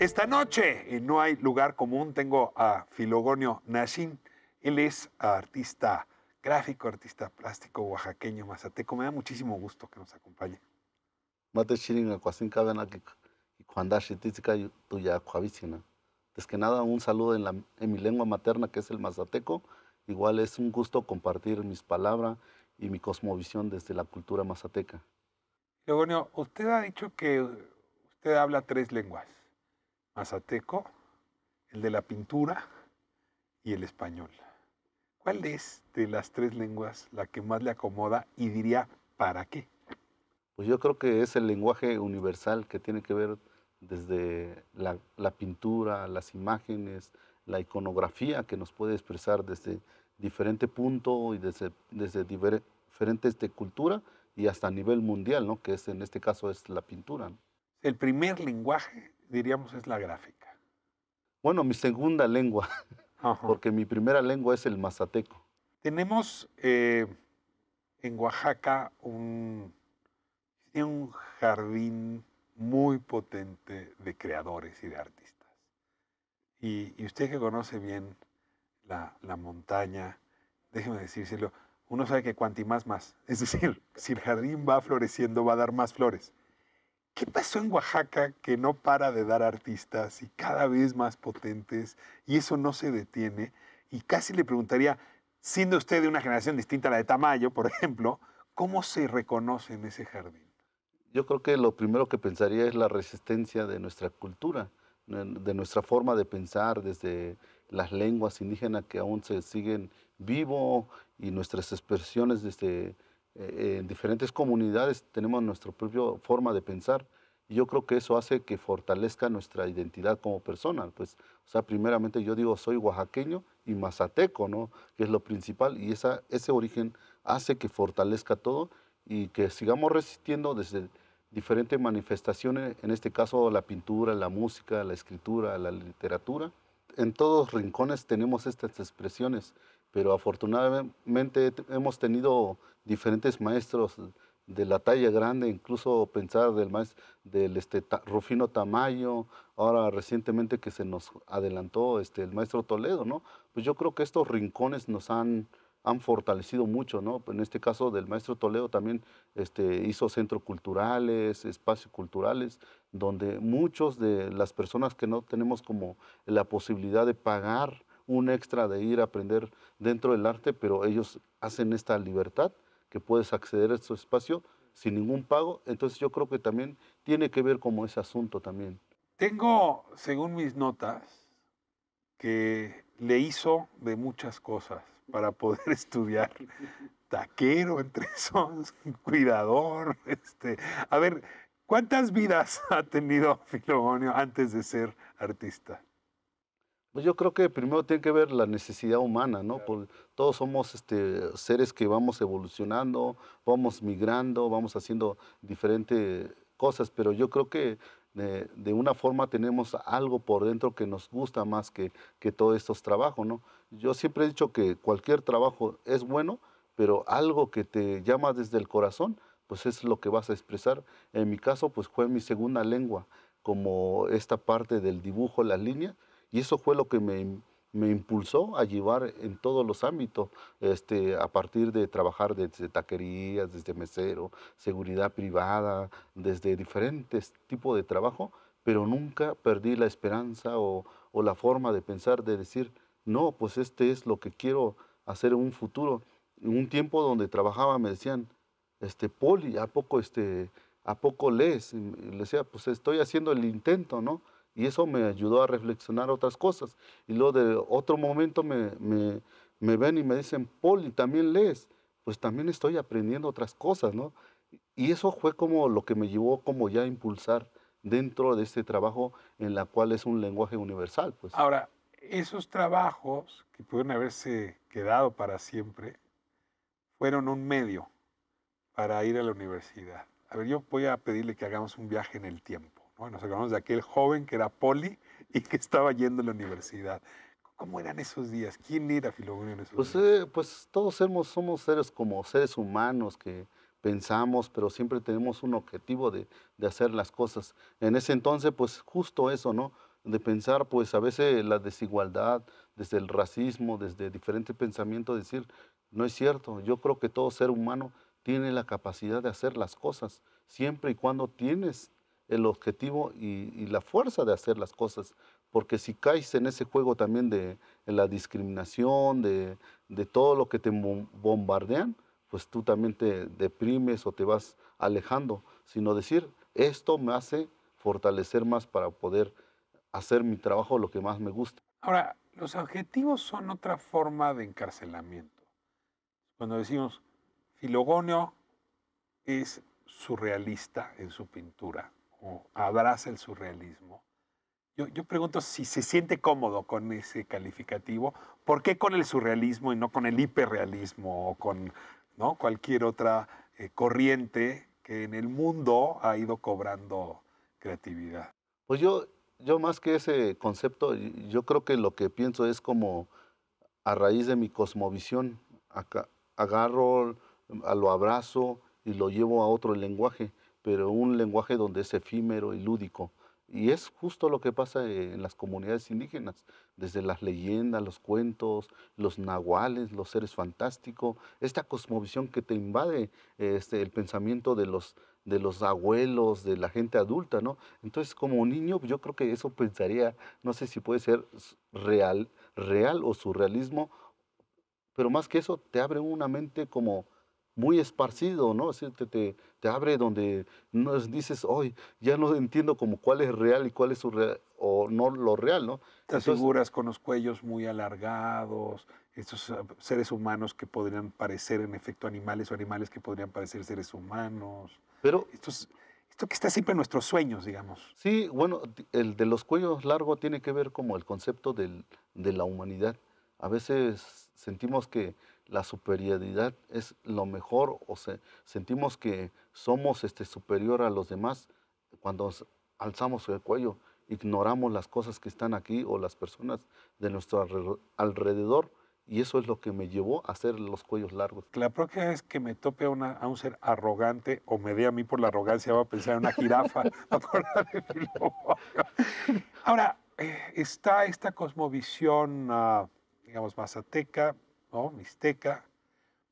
Esta noche, en No hay lugar común, tengo a Filogonio Nashin. Él es artista gráfico, artista plástico, oaxaqueño, mazateco. Me da muchísimo gusto que nos acompañe. Es pues que nada, un saludo en, mi lengua materna, que es el mazateco. Igual es un gusto compartir mis palabras y mi cosmovisión desde la cultura mazateca. Filogonio, usted ha dicho que usted habla tres lenguas mazateco, el de la pintura y el español. ¿Cuál es de las tres lenguas la que más le acomoda y diría para qué? Pues yo creo que es el lenguaje universal que tiene que ver desde la, pintura, las imágenes, la iconografía que nos puede expresar desde diferente punto y desde, diferentes de cultura y hasta a nivel mundial, ¿no? que es, en este caso es la pintura. El primer lenguaje, diríamos, es la gráfica. Bueno, mi segunda lengua, porque mi primera lengua es el mazateco. Tenemos eh, en Oaxaca un, un jardín muy potente de creadores y de artistas. Y, usted que conoce bien la, la, montaña, déjeme decírselo, uno sabe que cuanti más más. Es decir, si el jardín va floreciendo, va a dar más flores. ¿Qué pasó en Oaxaca que no para de dar artistas y cada vez más potentes y eso no se detiene? Y casi le preguntaría, siendo usted de una generación distinta a la de Tamayo, por ejemplo, ¿cómo se reconoce en ese jardín? Yo creo que lo primero que pensaría es la resistencia de nuestra cultura, de nuestra forma de pensar, desde las lenguas indígenas que aún se siguen vivo y nuestras expresiones desde eh, en diferentes comunidades tenemos nuestra propia forma de pensar. Y yo creo que eso hace que fortalezca nuestra identidad como persona. Pues, o sea, primeramente yo digo, soy oaxaqueño y mazateco, ¿no? Que es lo principal. Y esa, ese origen hace que fortalezca todo y que sigamos resistiendo desde diferentes manifestaciones, en este caso la pintura, la música, la escritura, la literatura. En todos rincones tenemos estas expresiones pero afortunadamente hemos tenido diferentes maestros de la talla grande, incluso pensar del maestro, del este, Rufino Tamayo, ahora recientemente que se nos adelantó este, el maestro Toledo, ¿no? Pues yo creo que estos rincones nos han, han fortalecido mucho, ¿no? En este caso del maestro Toledo también este, hizo centros culturales, espacios culturales, donde muchos de las personas que no tenemos como la posibilidad de pagar un extra de ir a aprender dentro del arte, pero ellos hacen esta libertad que puedes acceder a su este espacio sin ningún pago. Entonces yo creo que también tiene que ver como ese asunto también. Tengo, según mis notas, que le hizo de muchas cosas para poder estudiar taquero, entre esos, cuidador, este, a ver, ¿cuántas vidas ha tenido Filogonio antes de ser artista? Pues yo creo que primero tiene que ver la necesidad humana, ¿no? todos somos este, seres que vamos evolucionando, vamos migrando, vamos haciendo diferentes cosas, pero yo creo que de, una forma tenemos algo por dentro que nos gusta más que, que todos estos trabajos, ¿no? Yo siempre he dicho que cualquier trabajo es bueno, pero algo que te llama desde el corazón, pues es lo que vas a expresar. En mi caso, pues fue mi segunda lengua, como esta parte del dibujo, las líneas, y eso fue lo que me, me impulsó a llevar en todos los ámbitos, este, a partir de trabajar desde taquerías, desde mesero, seguridad privada, desde diferentes tipos de trabajo, pero nunca perdí la esperanza o, la forma de pensar, de decir, no, pues este es lo que quiero hacer en un futuro. En un tiempo donde trabajaba me decían, este, Poli, ¿a poco, este, ¿a poco lees? le decía, pues estoy haciendo el intento, ¿no? Y eso me ayudó a reflexionar otras cosas. Y luego de otro momento me, ven y me dicen, Poli, también lees. Pues también estoy aprendiendo otras cosas, ¿no? Y eso fue como lo que me llevó como ya a impulsar dentro de este trabajo en la cual es un lenguaje universal. Pues. Ahora, esos trabajos que pudieron haberse quedado para siempre fueron un medio para ir a la universidad. A ver, yo voy a pedirle que hagamos un viaje en el tiempo. Bueno, nos acordamos de aquel joven que era poli y que estaba yendo a la universidad. ¿Cómo eran esos días? ¿Quién era filósofo en esos pues, días? Eh, pues todos somos, somos seres como seres humanos que pensamos, pero siempre tenemos un objetivo de, de, hacer las cosas. En ese entonces, pues justo eso, ¿no? De pensar, pues a veces la desigualdad, desde el racismo, desde diferentes pensamientos, decir, no es cierto, yo creo que todo ser humano tiene la capacidad de hacer las cosas, siempre y cuando tienes el objetivo y, la fuerza de hacer las cosas. Porque si caes en ese juego también de, la discriminación, de, de, todo lo que te bombardean, pues tú también te deprimes o te vas alejando, sino decir, esto me hace fortalecer más para poder hacer mi trabajo lo que más me gusta. Ahora, los adjetivos son otra forma de encarcelamiento. Cuando decimos, Filogonio es surrealista en su pintura, o abraza el surrealismo, yo, yo, pregunto si se siente cómodo con ese calificativo, ¿por qué con el surrealismo y no con el hiperrealismo o con ¿no? cualquier otra eh, corriente que en el mundo ha ido cobrando creatividad? Pues yo, yo más que ese concepto, yo creo que lo que pienso es como a raíz de mi cosmovisión, acá, agarro, lo abrazo y lo llevo a otro lenguaje pero un lenguaje donde es efímero y lúdico. Y es justo lo que pasa en las comunidades indígenas, desde las leyendas, los cuentos, los nahuales, los seres fantásticos, esta cosmovisión que te invade este, el pensamiento de los, de los abuelos, de la gente adulta, ¿no? Entonces, como niño, yo creo que eso pensaría, no sé si puede ser real, real o surrealismo, pero más que eso, te abre una mente como muy esparcido, ¿no? Así te, te, te, abre donde no dices, hoy ya no entiendo como cuál es real y cuál es o no lo real, ¿no? Estas figuras con los cuellos muy alargados, estos ah, seres humanos que podrían parecer en efecto animales o animales que podrían parecer seres humanos. Pero esto que está siempre en nuestros sueños, digamos. Sí, bueno, el de los cuellos largos tiene que ver como el concepto de la humanidad. A veces sentimos que la superioridad es lo mejor o sea, sentimos que somos este, superior a los demás cuando alzamos el cuello, ignoramos las cosas que están aquí o las personas de nuestro alrededor y eso es lo que me llevó a hacer los cuellos largos. La próxima vez que me tope a, un ser arrogante o me dé a mí por la arrogancia, va a pensar en una jirafa. Ahora, eh, está esta cosmovisión... Ah, digamos, mazateca, ¿no? mixteca,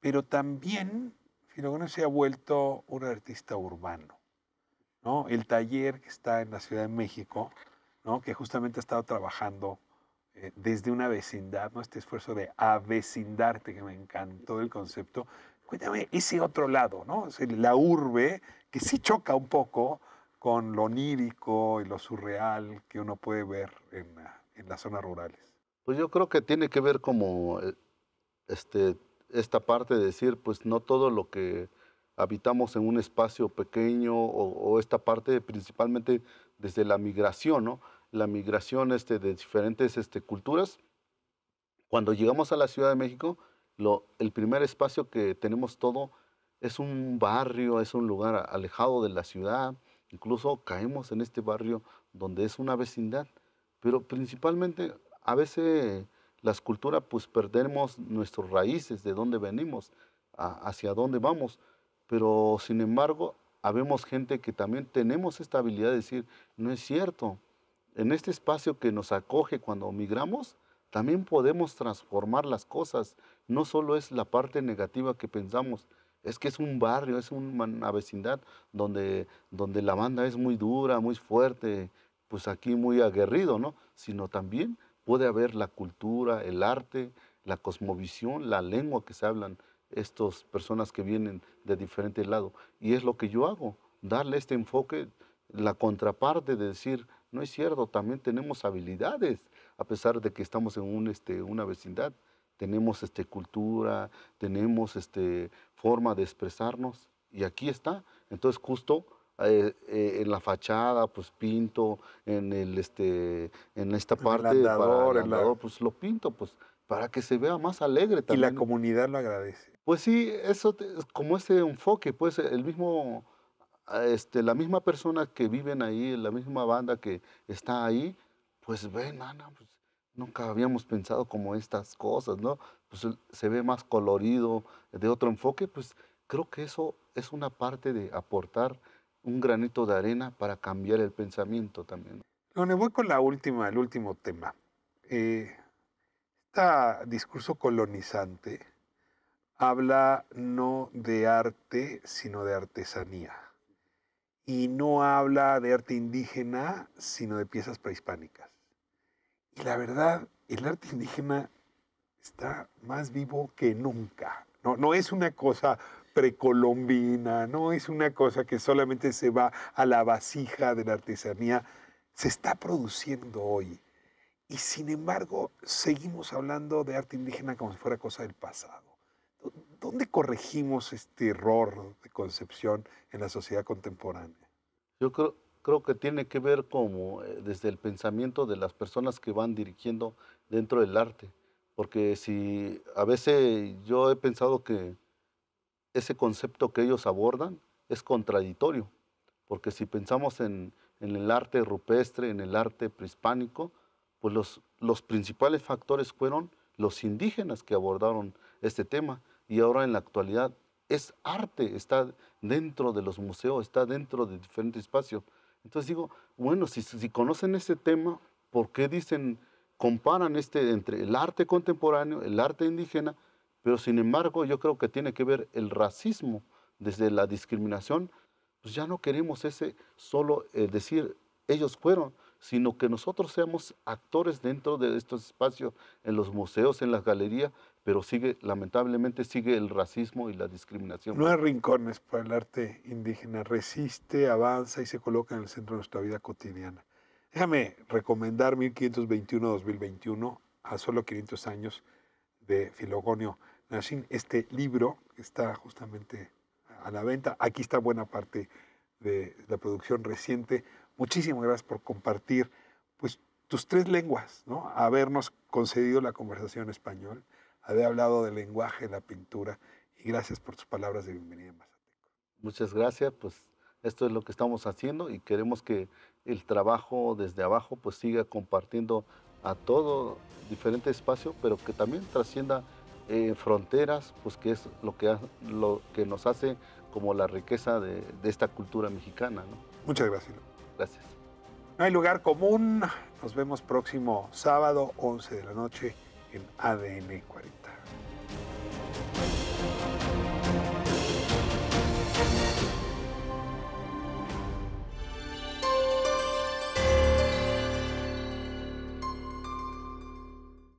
pero también Filogeno se ha vuelto un artista urbano. ¿no? El taller que está en la Ciudad de México, ¿no? que justamente ha estado trabajando eh, desde una vecindad, ¿no? este esfuerzo de avecindarte, que me encantó el concepto. Cuéntame ese otro lado, ¿no? la urbe, que sí choca un poco con lo onírico y lo surreal que uno puede ver en las zonas rurales. Pues yo creo que tiene que ver como eh, este, esta parte de decir, pues no todo lo que habitamos en un espacio pequeño o, esta parte principalmente desde la migración, ¿no? La migración este, de diferentes este, culturas. Cuando llegamos a la Ciudad de México, lo, el primer espacio que tenemos todo es un barrio, es un lugar alejado de la ciudad, incluso caemos en este barrio donde es una vecindad, pero principalmente a veces las culturas pues perdemos nuestras raíces, de dónde venimos, hacia dónde vamos, pero sin embargo, habemos gente que también tenemos esta habilidad de decir, no es cierto, en este espacio que nos acoge cuando migramos, también podemos transformar las cosas, no solo es la parte negativa que pensamos, es que es un barrio, es una vecindad donde, donde la banda es muy dura, muy fuerte, pues aquí muy aguerrido, ¿no? Sino también puede haber la cultura, el arte, la cosmovisión, la lengua que se hablan estas personas que vienen de diferentes lados. Y es lo que yo hago, darle este enfoque, la contraparte de decir, no es cierto, también tenemos habilidades, a pesar de que estamos en un, este, una vecindad, tenemos este, cultura, tenemos este, forma de expresarnos, y aquí está. Entonces justo eh, eh, en la fachada, pues pinto, en el este, en esta parte, el para el andador, pues lo pinto, pues para que se vea más alegre también. Y la comunidad lo agradece. Pues sí, eso como ese enfoque, pues el mismo, este, la misma persona que viven ahí, la misma banda que está ahí, pues ven, nana pues, nunca habíamos pensado como estas cosas, ¿no? Pues se ve más colorido, de otro enfoque, pues creo que eso es una parte de aportar un granito de arena para cambiar el pensamiento también. Bueno, voy con la última, el último tema. este discurso colonizante habla no de arte, sino de artesanía. Y no habla de arte indígena, sino de piezas prehispánicas. Y la verdad, el arte indígena está más vivo que nunca. No, no es una cosa precolombina, no es una cosa que solamente se va a la vasija de la artesanía, se está produciendo hoy. Y sin embargo, seguimos hablando de arte indígena como si fuera cosa del pasado. ¿Dónde corregimos este error de concepción en la sociedad contemporánea? Yo creo, creo que tiene que ver como eh, desde el pensamiento de las personas que van dirigiendo dentro del arte. Porque si a veces yo he pensado que ese concepto que ellos abordan es contradictorio, porque si pensamos en, el arte rupestre, en el arte prehispánico, pues los, principales factores fueron los indígenas que abordaron este tema y ahora en la actualidad es arte, está dentro de los museos, está dentro de diferentes espacios. Entonces digo, bueno, si, conocen ese tema, ¿por qué dicen, comparan este entre el arte contemporáneo, el arte indígena pero sin embargo, yo creo que tiene que ver el racismo desde la discriminación. Pues ya no queremos ese solo eh, decir ellos fueron, sino que nosotros seamos actores dentro de estos espacios, en los museos, en las galerías, pero sigue, lamentablemente, sigue el racismo y la discriminación. No hay rincones para el arte indígena, resiste, avanza y se coloca en el centro de nuestra vida cotidiana. Déjame recomendar 1521-2021 a solo 500 años de Filogonio Nashim, este libro está justamente a la venta. Aquí está buena parte de la producción reciente. Muchísimas gracias por compartir pues, tus tres lenguas, ¿no? habernos concedido la conversación español, haber hablado del lenguaje, la pintura, y gracias por tus palabras de bienvenida Mazateco. Muchas gracias, pues esto es lo que estamos haciendo y queremos que el trabajo desde abajo pues siga compartiendo a todo diferente espacio, pero que también trascienda eh, fronteras, pues que es lo que, lo que nos hace como la riqueza de, esta cultura mexicana. Muchas gracias. Gracias. No hay lugar común. Nos vemos próximo sábado, 11 de la noche, en ADN 40.